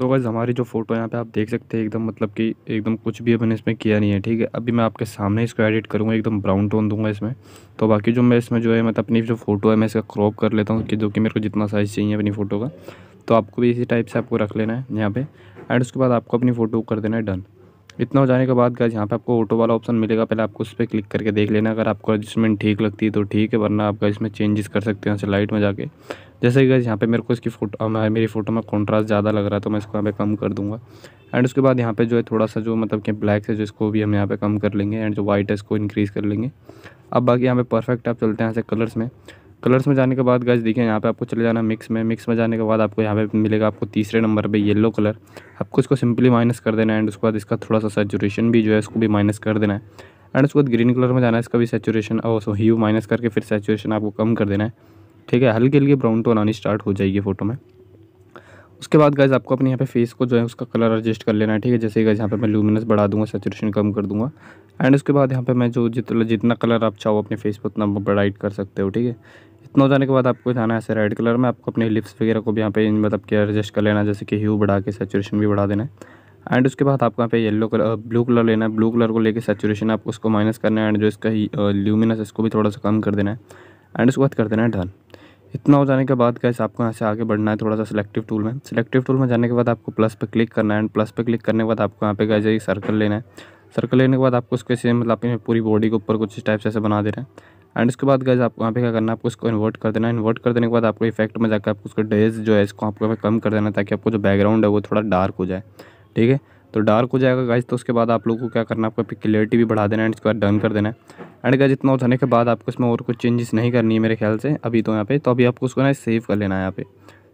तो गैस हमारी जो फ़ोटो यहाँ पे आप देख सकते हैं एकदम मतलब कि एकदम कुछ भी मैंने इसमें किया नहीं है ठीक है अभी मैं आपके सामने इसको एडिट करूँगा एकदम ब्राउन टोन दूंगा इसमें तो बाकी जो मैं इसमें जो है मतलब अपनी जो फ़ोटो है मैं इसका क्रॉप कर लेता हूँ कि जो कि मेरे को जितना साइज़ चाहिए अपनी फ़ोटो का तो आपको भी इसी टाइप से आपको रख लेना है यहाँ पर एंड उसके बाद आपको अपनी फ़ोटो कर देना है डन इतना हो जाने के बाद गाइज यहाँ पे आपको ऑटो वाला ऑप्शन मिलेगा पहले आपको उस पर क्लिक करके देख लेना अगर आपको एडजस्टमेंट ठीक लगती है तो ठीक है वरना आप इसमें चेंजेस कर सकते हैं लाइट में जाके जैसे कि गाइज यहाँ पे मेरे को इसकी फ़ोटो मेरी फ़ोटो में कॉन्ट्रास्ट ज़्यादा लग रहा है तो मैं इसको यहाँ पे कम कर दूँगा एंड उसके बाद यहाँ पे जो है थोड़ा सा जो मतलब कि ब्लैक है जो इसको भी हम यहाँ पे कम कर लेंगे एंड जो वाइट है इसको इंक्रीज़ कर लेंगे अब बाकी यहाँ पे परफेक्ट आप चलते हैं यहाँ से कलर्स में कलर्स में जाने के बाद गाइज देखिए यहाँ पे आपको चले जाना मिक्स में मिक्स में जाने के बाद आपको यहाँ पे मिलेगा आपको तीसरे नंबर पे येलो कलर आपको इसको सिंपली माइनस कर देना है एंड उसके बाद इसका थोड़ा सा सेचुरेशन भी जो है इसको भी माइनस कर देना है एंड उसके बाद ग्रीन कलर में जाना है इसका भी सेचुरेशन और सो माइनस करके फिर सेचुरेशन आपको कम कर देना है ठीक है हल्के हल्के ब्राउन टोन आनी स्टार्ट हो जाएगी फोटो में उसके बाद गाइज आपको अपने यहाँ पे फेस को जो है उसका कलर एडजस्ट कर लेना है ठीक है जैसे गाइज यहाँ पे मैं लूमिनस बढ़ा दूंगा सेचुरेशन कम कर दूंगा एंड उसके बाद यहाँ पे मैं जो जितना जितना कलर आप चाहो अपने फेस पर उतना ब्राइट कर सकते हो ठीक है इतना हो जाने के बाद आपको जाना है ऐसे रेड कलर में आपको अपने लिप्स वगैरह को भी यहाँ पे मतलब कि एडजस्ट कर लेना जैसे कि ह्यू बढ़ा के सेचुरेशन भी बढ़ा देना है एंड उसके बाद आपको यहाँ पे येलो कलर ब्लू कलर लेना है ब्लू कलर को लेकर सेचुरेशन आपको उसको माइनस करना है एंड जो इसका ल्यूमिनस इसको भी थोड़ा सा कम कर देना है एंड उसके बाद कर देना है डन इतना हो जाने के बाद कैसे आपको यहाँ से आगे बढ़ना है थोड़ा सा सिलेक्टिव टूल में सिलेक्टिव टूल में जाने के बाद आपको प्लस पे क्लिक करना है एंड प्लस पे क्लिक करने के बाद आपको यहाँ पे कैसे एक सर्कल लेना है सर्कल लेने के बाद आपको उसके सेम मतलब पूरी बॉडी के ऊपर कुछ इस टाइप से ऐसे बना दे रहे हैं एंड उसके बाद गैस आपको यहाँ पे क्या करना है आपको इसको इन्वर्ट कर देना इन्वर्ट कर देने के बाद आपको इफेक्ट में जाकर आपको उसका डेज जो है इसको आपको कम कर देना ताकि आपको जो बैकग्राउंड है वो थोड़ा डार्क हो जाए ठीक है तो डार्क हो जाएगा गाइज तो उसके बाद आप लोग को क्या करना है आपको क्लियरिटी भी बढ़ा देना है एंड उसके बाद डन कर देना है एंड गाइज इतना उठाने के बाद आपको इसमें और कुछ चेंजेस नहीं करनी है मेरे ख्याल से अभी तो यहाँ पे तो अभी आपको उसको ना सेव कर लेना है यहाँ पे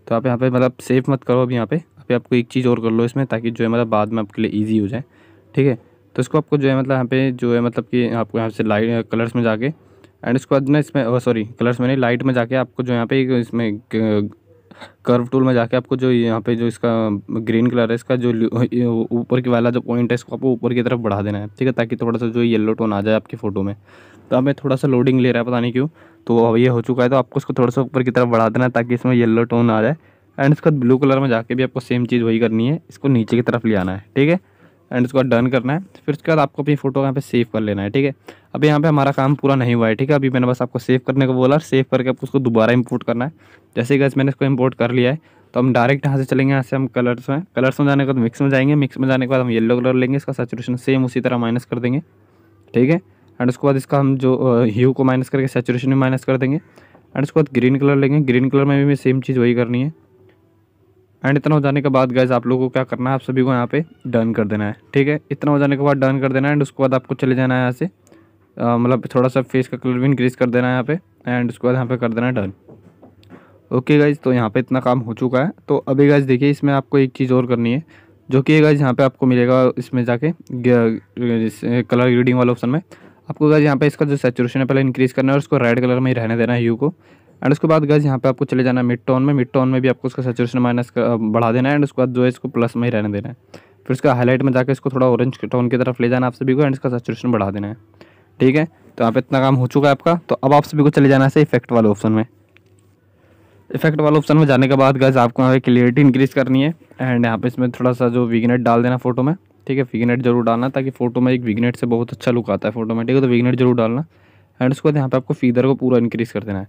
तो आप यहाँ पे मतलब सेव मत करो अभी यहाँ पे अभी आपको एक चीज़ और कर लो इसमें ताकि जो है मतलब बाद में आपके लिए ईजी हो जाए ठीक है तो इसको आपको जो है मतलब यहाँ पे जो है मतलब कि आपको यहाँ से लाइट कलर्स में जाके एंड इसको बाद ना इसमें सॉरी कलर्स में नहीं लाइट में जाके आपको जो यहाँ पे इसमें कर्व टूल में जाके आपको जो यहाँ पे जो इसका ग्रीन कलर है इसका जो ऊपर की वाला जो पॉइंट है इसको आपको ऊपर की तरफ बढ़ा देना है ठीक है ताकि थोड़ा सा जो येलो टोन आ जाए आपकी फ़ोटो में तो हमें थोड़ा सा लोडिंग ले रहा है पता नहीं क्यों तो अब ये हो चुका है तो आपको इसको थोड़ा सा ऊपर की तरफ बढ़ा देना है ताकि इसमें येलो टोन आ जाए एंड इसके बाद ब्लू कलर में जाके भी आपको सेम चीज़ वही करनी है इसको नीचे की तरफ ले आना है ठीक है एंड इसको डन करना है फिर उसके बाद आपको अपनी फ़ोटो यहाँ पे सेव कर लेना है ठीक है अभी यहाँ पे हमारा काम पूरा नहीं हुआ है ठीक है अभी मैंने बस आपको सेव करने को बोला सेव करके आपको उसको दोबारा इंपोर्ट करना है जैसे कि मैंने इसको इम्पोर्ट कर लिया है तो हम डायरेक्ट यहाँ से चलेंगे यहाँ से हम कलर्स में कलर्स में जाने के बाद मिक्स में जाएंगे मिक्स में जाने के बाद हम येलो कलर लेंगे इसका सेचुरेशन सेम उसी तरह माइनस कर देंगे ठीक है एंड उसके बाद इसका हम जो ह्यू को माइनस करके सेचुरेशन भी माइनस कर देंगे एंड उसके बाद ग्रीन कलर लेंगे ग्रीन कलर में भी सेम चीज़ वही करनी है एंड इतना हो जाने के बाद गैस आप लोगों को क्या करना है आप सभी को यहाँ पे डन कर देना है ठीक है इतना हो जाने के बाद डन कर देना है एंड उसके बाद आपको चले जाना है यहाँ से मतलब थोड़ा सा फेस का कलर भी इंक्रीज़ कर देना है यहाँ पे एंड उसके बाद यहाँ पे कर देना है डन ओके गाइज तो यहाँ पे इतना काम हो चुका है तो अभी गाइज देखिए इसमें आपको एक चीज़ और करनी है जो कि गाइज यहाँ पे आपको मिलेगा इसमें जाके कलर रीडिंग वाले ऑप्शन में आपको गाइज यहाँ पे इसका जो सेचुरेशन है पहले इंक्रीज़ करना है और उसको रेड कलर में ही रहने देना है यू को एंड उसके बाद गज यहाँ पे आपको चले जाना है मिड टोन में मिड टोन में भी आपको उसका सेचुरेशन माइनस बढ़ा देना है एंड उसके बाद जो है इसको प्लस में ही रहने देना है फिर उसका हाईलाइट में जाकर इसको थोड़ा ऑरेंज टोन की तरफ ले जाना आप सभी को एंड इसका सेचुरेशन बढ़ा देना है ठीक है तो यहाँ पे इतना काम हो चुका है आपका तो अब आप सभी को चले जाना है इफेक्ट वाले ऑप्शन में इफेक्ट वाले ऑप्शन में जाने के बाद गज आपको यहाँ पे क्लियरिटी इंक्रीज करनी है एंड यहाँ पे इसमें थोड़ा सा जो विगनेट डाल देना फोटो में ठीक है विगनेट जरूर डालना ताकि फोटो में एक विगनेट से बहुत अच्छा लुक आता है फोटो में ठीक है तो विगनेट जरूर डालना एंड उसके बाद यहाँ पे आपको फीदर को पूरा इंक्रीज़ कर देना है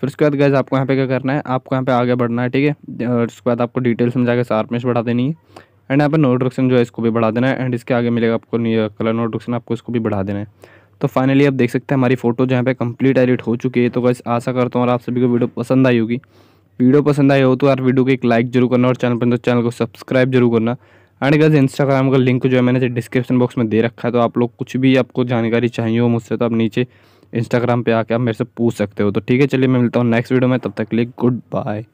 फिर उसके बाद गैस आपको यहाँ पे क्या करना है आपको यहाँ पे आगे बढ़ना है ठीक है और उसके बाद आपको डिटेल्स में जाकर शार्पनेस बढ़ा देनी है एंड यहाँ पर नोटिफिकेशन जो है इसको भी बढ़ा देना है एंड इसके आगे मिलेगा आपको कलर नोटिफिकेशन आपको इसको भी बढ़ा देना है तो फाइनली आप देख सकते हैं हमारी फोटो जो यहाँ पे कंप्लीट एडिट हो चुकी है तो गैस आशा करता हूँ और आप सभी को वीडियो पसंद आई होगी वीडियो पसंद आई हो तो यार वीडियो को एक लाइक जरूर करना और चैनल पर तो चैनल को सब्सक्राइब जरूर करना एंड गैस इंस्टाग्राम का लिंक जो है मैंने डिस्क्रिप्शन बॉक्स में दे रखा है तो आप लोग कुछ भी आपको जानकारी चाहिए हो मुझसे तो आप नीचे इंस्टाग्राम पे आके आप मेरे से पूछ सकते हो तो ठीक है चलिए मैं मिलता हूँ नेक्स्ट वीडियो में तब तक के लिए गुड बाय